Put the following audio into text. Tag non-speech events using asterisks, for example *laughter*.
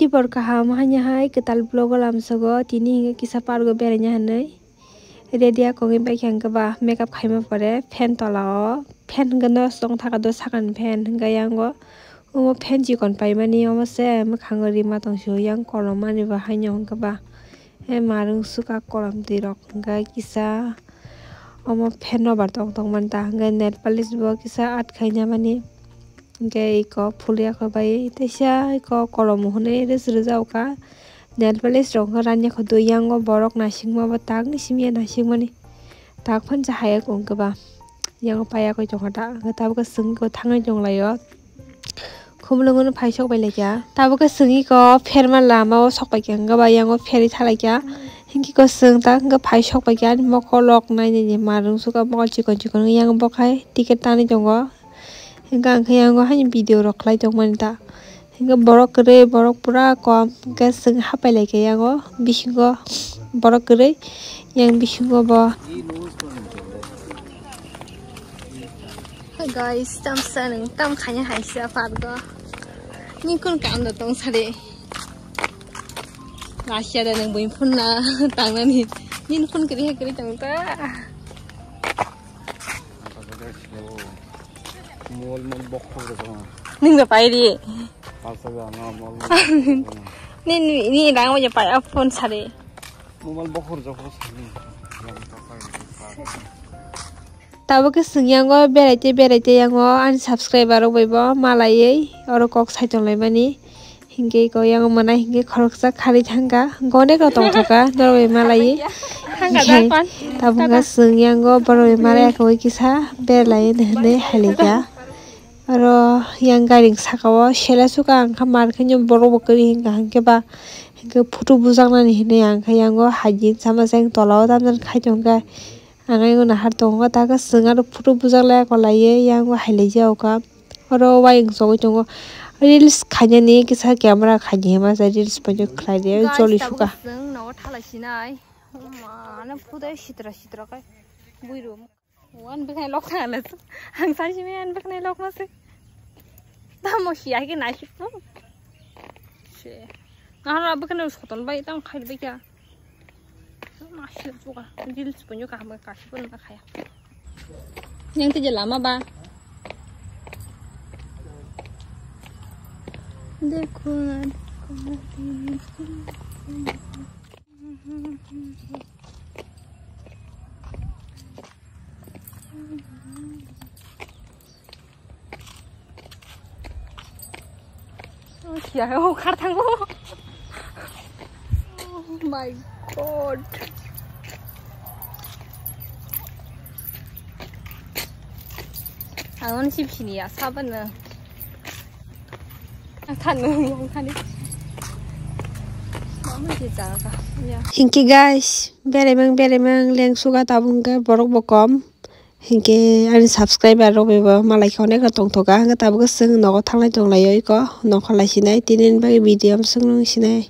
ดีบอกค่ะมาหันยังไงก็ตัดบล็อกลามสกอทีนี้ก็คิดสภาพก็เบรนยังไงเดี๋ยวเดี๋ยวคงไปยังกับว่าเมคอัพใครมาปะร่แผ่นตลอดแผ่นกันเนาะสองทักก็ดยสักกันเพนก็ยังก็ว่าเพนจีก่อนไปมันนี่ว่ามาเสมขังกันรีมาต้องช่วยยังก็ลงมันนี่ว่าหันยังกับว่าเอ้มารลงสุกก็ลมตีรอกก็คิดสาว่าเพนนอบัดต้องต้องมันต่างกันเนี่ยพลิสบอกคิดสาอัดใครยังมันนี่ n g k e iko p u l i a k o bai tesia iko k o l o m u h u n e res r e z a u ka nail polish rong ranya k o duyango k borok nasingma ba tak ni simia nasingmani tak phan cha hayak ongka ba yang ko paya ko jong ta ta ba sung ko t a n g a i jong layo k u m l u n g u n p a i sok bai lekya ta ba sungi ko p e r m a lama w o sok bai k y a n a ba yango k p e r i thalakya hingi ko sung ta ga p a i sok bai kyan moko lok nai ni marung suka mo ka chi ko chi ko n yang bokhai t i k e t tani jong hingga angkhango hanya video rok khlai tongmani ta hingga borok kere borok pura kom hingke chwng hape lai kaiago ya, bisingo borok kwrwi yang bisingo bo Hi guys, tam sanang tam khanya hai sia fat go. Kan *laughs* ni kun kam da tong sare. La sia da nang boin phun na tang na ni. Ni kun kri ha kri tang ta mal mal bokor sama. Nih ngapain di? Pasal Nih nih ini mau jadi apaan sari? Mal bokor yang gue beri aja yang gue an subscribe baru bawa malah ya orang kok saya jual mani hingga iko yang gue mana hingga kalau kita kari jangka gue nih kau tahu tuh baru bawa malah tapi hingga yang gue baru bawa malah kau kisah beri lain dan deh halika aro yang garing sakao selasuka angkha markhaino borok bo kwrwi hingkha hwnkhe ba hwnkhe photo bujaknani hinui ang khe yango hygiene samajak tola o tamjani khai tongkha ang ego nahar tongo tagkhe chwngaro photo bujakle kolaiye yango hailaijak okkha oro wayang chogui tongo reels khainani kisa camera khaini himajak reels paino khlaiye choli suka मानो फुदै सिद्रा सिद्राखाय बुइरो वान बेखाय लक थाङालै आं सानसिमै आन बेखाय लक मासै tamu siyaki nasi pun. Si, nah lah bukan harus kotor baik tamu kayak baik ya. Nasi juga, jadi pun juga kamu kasih pun tak kaya. Yang tidak lama ba. Dekun, Mm-hmm. 귀여워 가르탕 마이 갓 강원 시핀이야 사번은 타는 용탄이 Thank you guys. Beremang beremang leng suka tabung ke borok bokom. hingke ani subscriber rok beba malai khone ka tong thoka hingke tabuk sung nogo thanglai tonglai yo iko nongkhalai sinai tinin bagi video am sungrung sinai